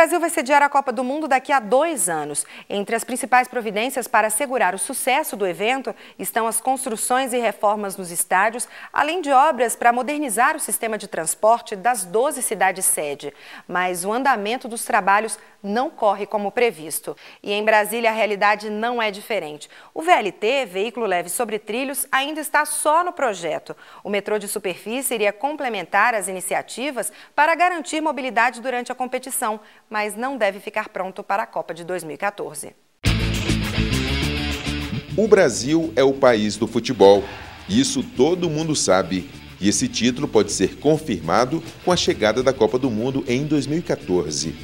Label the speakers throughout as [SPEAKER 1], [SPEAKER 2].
[SPEAKER 1] Brasil vai sediar a Copa do Mundo daqui a dois anos. Entre as principais providências para assegurar o sucesso do evento estão as construções e reformas nos estádios, além de obras para modernizar o sistema de transporte das 12 cidades-sede. Mas o andamento dos trabalhos não corre como previsto. E em Brasília a realidade não é diferente. O VLT, veículo leve sobre trilhos, ainda está só no projeto. O metrô de superfície iria complementar as iniciativas para garantir mobilidade durante a competição mas não deve ficar pronto para a Copa de 2014.
[SPEAKER 2] O Brasil é o país do futebol. Isso todo mundo sabe. E esse título pode ser confirmado com a chegada da Copa do Mundo em 2014.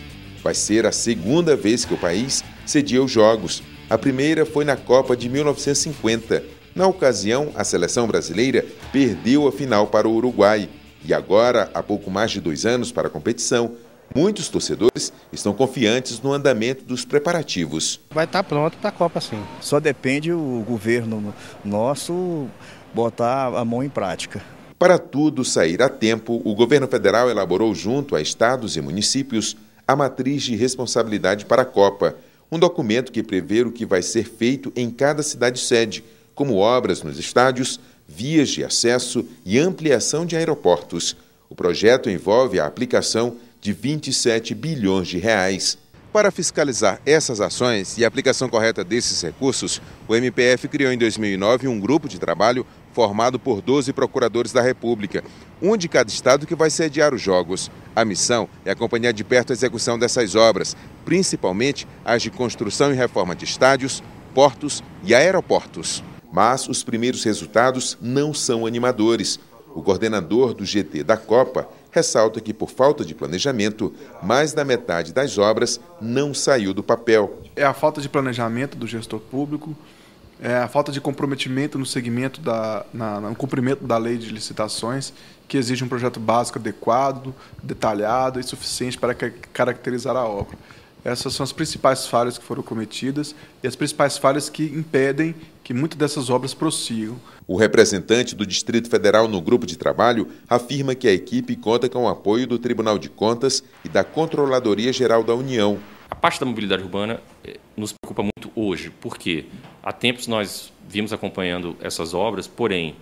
[SPEAKER 2] Vai ser a segunda vez que o país cedia os Jogos. A primeira foi na Copa de 1950. Na ocasião, a seleção brasileira perdeu a final para o Uruguai. E agora, há pouco mais de dois anos para a competição, Muitos torcedores estão confiantes no andamento dos preparativos.
[SPEAKER 3] Vai estar tá pronto para a Copa, sim. Só depende
[SPEAKER 4] o governo nosso botar a mão em prática.
[SPEAKER 2] Para tudo sair a tempo, o governo federal elaborou, junto a estados e municípios, a matriz de responsabilidade para a Copa, um documento que prevê o que vai ser feito em cada cidade-sede, como obras nos estádios, vias de acesso e ampliação de aeroportos. O projeto envolve a aplicação de 27 bilhões de reais. Para fiscalizar essas ações e a aplicação correta desses recursos, o MPF criou em 2009 um grupo de trabalho formado por 12 procuradores da República, um de cada estado que vai sediar os Jogos. A missão é acompanhar de perto a execução dessas obras, principalmente as de construção e reforma de estádios, portos e aeroportos. Mas os primeiros resultados não são animadores. O coordenador do GT da Copa, ressalta que, por falta de planejamento, mais da metade das obras não saiu do papel. É a falta de planejamento do gestor público, é a falta de comprometimento no segmento da, na, no cumprimento da lei de licitações, que exige um projeto básico adequado, detalhado e suficiente para caracterizar a obra. Essas são as principais falhas que foram cometidas e as principais falhas que impedem que muitas dessas obras prossigam. O representante do Distrito Federal no grupo de trabalho afirma que a equipe conta com o apoio do Tribunal de Contas e da Controladoria Geral da
[SPEAKER 3] União. A parte da mobilidade urbana eh, nos preocupa muito hoje, porque há tempos nós vimos acompanhando essas obras, porém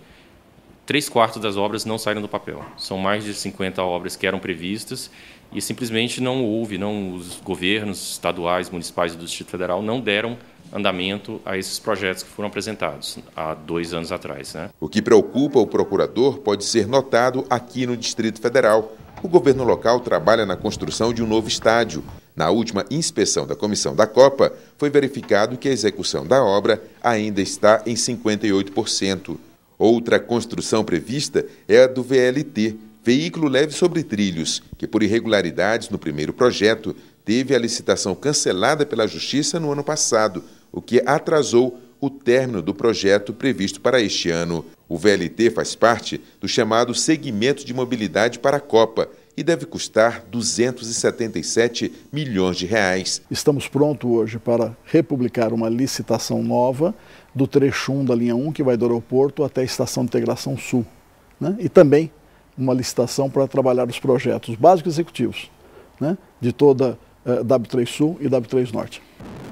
[SPEAKER 3] três quartos das obras não saíram do papel. São mais de 50 obras que eram previstas e simplesmente não houve, não os governos estaduais, municipais e do Distrito Federal não deram andamento a esses projetos que foram apresentados há dois anos atrás. Né?
[SPEAKER 2] O que preocupa o procurador pode ser notado aqui no Distrito Federal. O governo local trabalha na construção de um novo estádio. Na última inspeção da comissão da Copa, foi verificado que a execução da obra ainda está em 58%. Outra construção prevista é a do VLT, Veículo Leve sobre Trilhos, que por irregularidades no primeiro projeto teve a licitação cancelada pela Justiça no ano passado, o que atrasou o término do projeto previsto para este ano. O VLT faz parte do chamado Segmento de Mobilidade para a Copa, e deve custar 277 milhões
[SPEAKER 4] de reais. Estamos prontos hoje para republicar uma licitação nova do trecho 1 da linha 1, que vai do aeroporto até a Estação de Integração Sul. Né? E também uma licitação para trabalhar os projetos básicos executivos né? de toda a eh, W3 Sul e W3 Norte.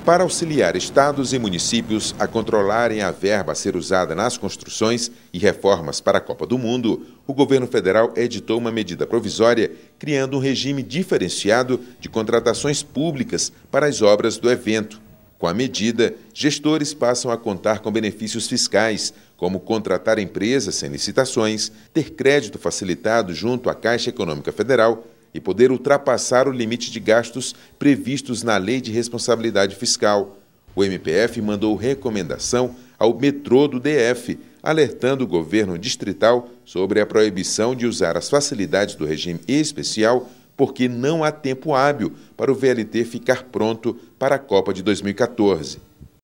[SPEAKER 2] Para auxiliar estados e municípios a controlarem a verba a ser usada nas construções e reformas para a Copa do Mundo, o governo federal editou uma medida provisória criando um regime diferenciado de contratações públicas para as obras do evento. Com a medida, gestores passam a contar com benefícios fiscais, como contratar empresas sem licitações, ter crédito facilitado junto à Caixa Econômica Federal e poder ultrapassar o limite de gastos previstos na Lei de Responsabilidade Fiscal. O MPF mandou recomendação ao metrô do DF alertando o governo distrital sobre a proibição de usar as facilidades do regime especial, porque não há tempo hábil para o VLT ficar pronto para a Copa de 2014.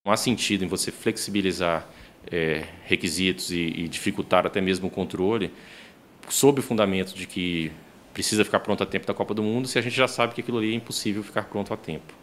[SPEAKER 3] Não há sentido em você flexibilizar é, requisitos e, e dificultar até mesmo o controle, sob o fundamento de que precisa ficar pronto a tempo da Copa do Mundo, se a gente já sabe que aquilo ali é impossível ficar pronto a tempo.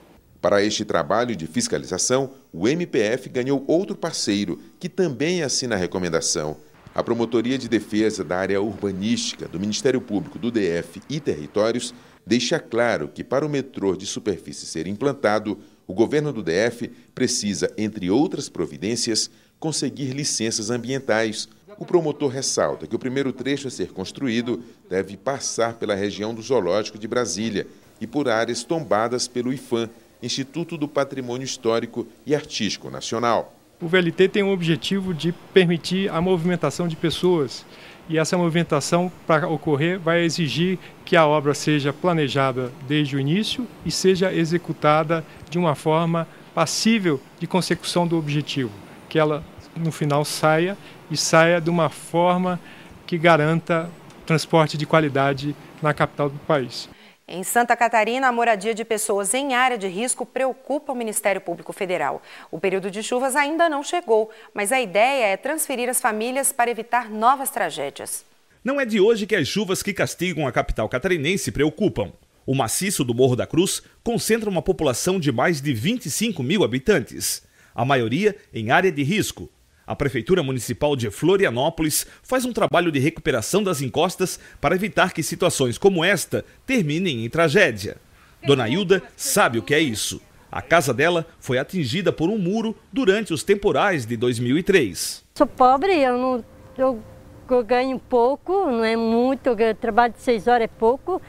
[SPEAKER 2] Para este trabalho de fiscalização, o MPF ganhou outro parceiro, que também assina a recomendação. A Promotoria de Defesa da Área Urbanística do Ministério Público do DF e Territórios deixa claro que, para o metrô de superfície ser implantado, o governo do DF precisa, entre outras providências, conseguir licenças ambientais. O promotor ressalta que o primeiro trecho a ser construído deve passar pela região do Zoológico de Brasília e por áreas tombadas pelo IFAM Instituto do Patrimônio Histórico e Artístico Nacional.
[SPEAKER 3] O VLT tem o objetivo de permitir a movimentação de pessoas e essa movimentação, para ocorrer, vai exigir que a obra seja planejada desde o início e seja executada de uma forma passível de consecução do objetivo, que ela no final saia e saia de uma forma que garanta transporte de qualidade na capital do país.
[SPEAKER 1] Em Santa Catarina, a moradia de pessoas em área de risco preocupa o Ministério Público Federal. O período de chuvas ainda não chegou, mas a ideia é transferir as famílias para evitar novas tragédias. Não é de hoje que
[SPEAKER 4] as chuvas que castigam a capital catarinense preocupam. O maciço do Morro da Cruz concentra uma população de mais de 25 mil habitantes, a maioria em área de risco, a Prefeitura Municipal de Florianópolis faz um trabalho de recuperação das encostas para evitar que situações como esta terminem em tragédia. Dona Hilda sabe o que é isso. A casa dela foi atingida por um muro durante os temporais de 2003.
[SPEAKER 3] Sou pobre, eu, não, eu, eu ganho pouco, não é muito, eu trabalho de seis horas é pouco,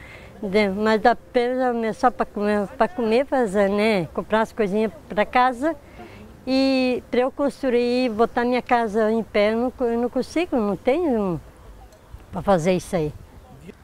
[SPEAKER 3] mas dá pena só para comer, para comer, fazer, né? Comprar as coisinhas para casa. E para eu construir, botar minha casa em pé, eu não, eu não consigo, não tenho para fazer isso aí.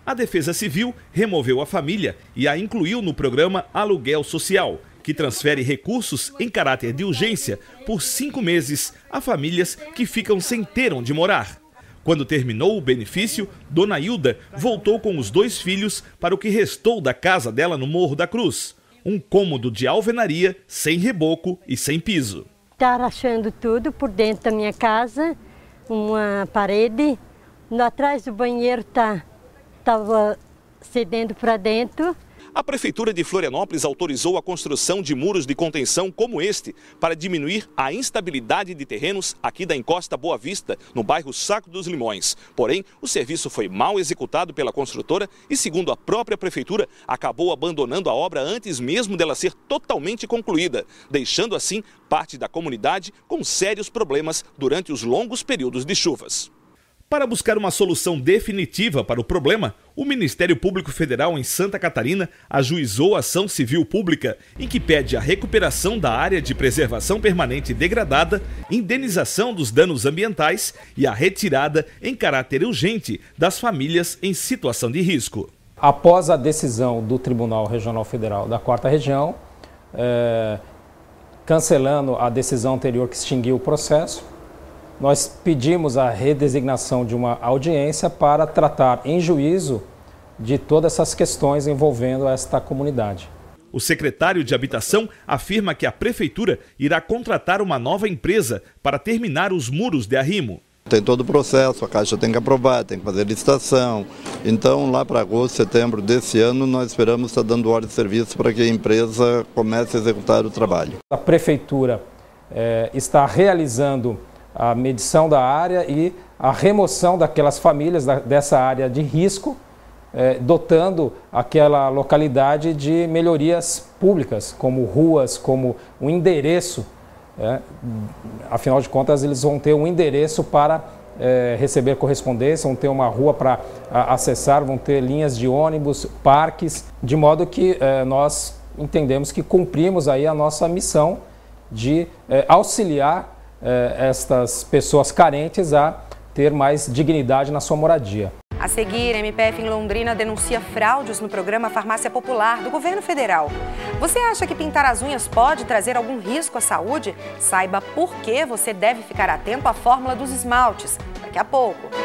[SPEAKER 4] A Defesa Civil removeu a família e a incluiu no programa Aluguel Social, que transfere recursos em caráter de urgência por cinco meses a famílias que ficam sem ter onde morar. Quando terminou o benefício, Dona Hilda voltou com os dois filhos para o que restou da casa dela no Morro da Cruz um cômodo de alvenaria, sem reboco e sem piso.
[SPEAKER 3] Estar achando tudo por dentro da minha casa, uma parede. Atrás do banheiro estava tá, cedendo para dentro
[SPEAKER 4] a Prefeitura de Florianópolis autorizou a construção de muros de contenção como este para diminuir a instabilidade de terrenos aqui da encosta Boa Vista, no bairro Saco dos Limões. Porém, o serviço foi mal executado pela construtora e, segundo a própria Prefeitura, acabou abandonando a obra antes mesmo dela ser totalmente concluída, deixando assim parte da comunidade com sérios problemas durante os longos períodos de chuvas. Para buscar uma solução definitiva para o problema, o Ministério Público Federal em Santa Catarina ajuizou a ação civil pública em que pede a recuperação da área de preservação permanente degradada, indenização dos danos ambientais e a retirada em caráter urgente das famílias
[SPEAKER 3] em situação de risco. Após a decisão do Tribunal Regional Federal da Quarta Região, é, cancelando a decisão anterior que extinguiu o processo, nós pedimos a redesignação de uma audiência para tratar em juízo de todas essas questões envolvendo esta comunidade. O secretário
[SPEAKER 4] de Habitação afirma que a prefeitura irá contratar uma nova empresa para terminar os muros de arrimo. Tem todo o processo, a Caixa tem que aprovar, tem que fazer licitação. Então, lá para agosto, setembro desse ano, nós esperamos estar dando hora de serviço para que a empresa comece a executar o trabalho.
[SPEAKER 3] A prefeitura é, está realizando a medição da área e a remoção daquelas famílias da, dessa área de risco, eh, dotando aquela localidade de melhorias públicas, como ruas, como um endereço. Né? afinal de contas, eles vão ter um endereço para eh, receber correspondência, vão ter uma rua para acessar, vão ter linhas de ônibus, parques, de modo que eh, nós entendemos que cumprimos aí a nossa missão de auxiliar eh, estas pessoas carentes a ter mais dignidade na sua moradia.
[SPEAKER 1] A seguir, MPF em Londrina denuncia fraudes no programa Farmácia Popular do governo federal. Você acha que pintar as unhas pode trazer algum risco à saúde? Saiba por que você deve ficar atento à fórmula dos esmaltes. Daqui a pouco.